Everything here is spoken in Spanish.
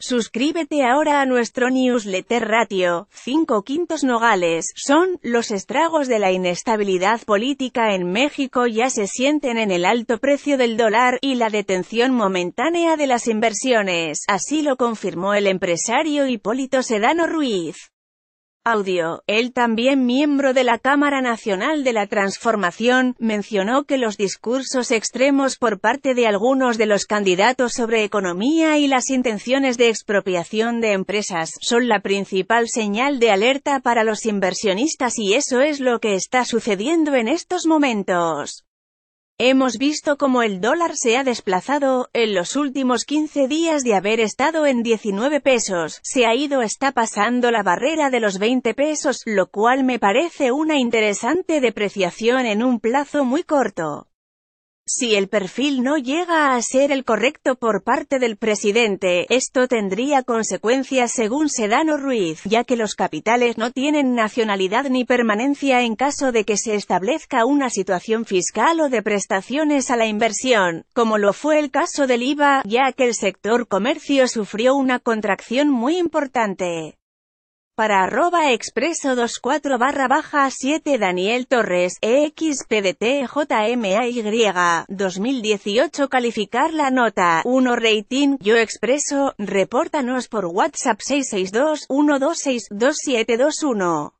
Suscríbete ahora a nuestro newsletter ratio, 5 quintos nogales, son, los estragos de la inestabilidad política en México ya se sienten en el alto precio del dólar, y la detención momentánea de las inversiones, así lo confirmó el empresario Hipólito Sedano Ruiz. Audio, él también miembro de la Cámara Nacional de la Transformación, mencionó que los discursos extremos por parte de algunos de los candidatos sobre economía y las intenciones de expropiación de empresas son la principal señal de alerta para los inversionistas y eso es lo que está sucediendo en estos momentos. Hemos visto cómo el dólar se ha desplazado, en los últimos 15 días de haber estado en 19 pesos, se ha ido está pasando la barrera de los 20 pesos, lo cual me parece una interesante depreciación en un plazo muy corto. Si el perfil no llega a ser el correcto por parte del presidente, esto tendría consecuencias según Sedano Ruiz, ya que los capitales no tienen nacionalidad ni permanencia en caso de que se establezca una situación fiscal o de prestaciones a la inversión, como lo fue el caso del IVA, ya que el sector comercio sufrió una contracción muy importante para arroba expreso 24 barra baja 7 Daniel Torres, EXPDTJMAY, 2018 calificar la nota, 1 rating, yo expreso, repórtanos por WhatsApp 662 126 2721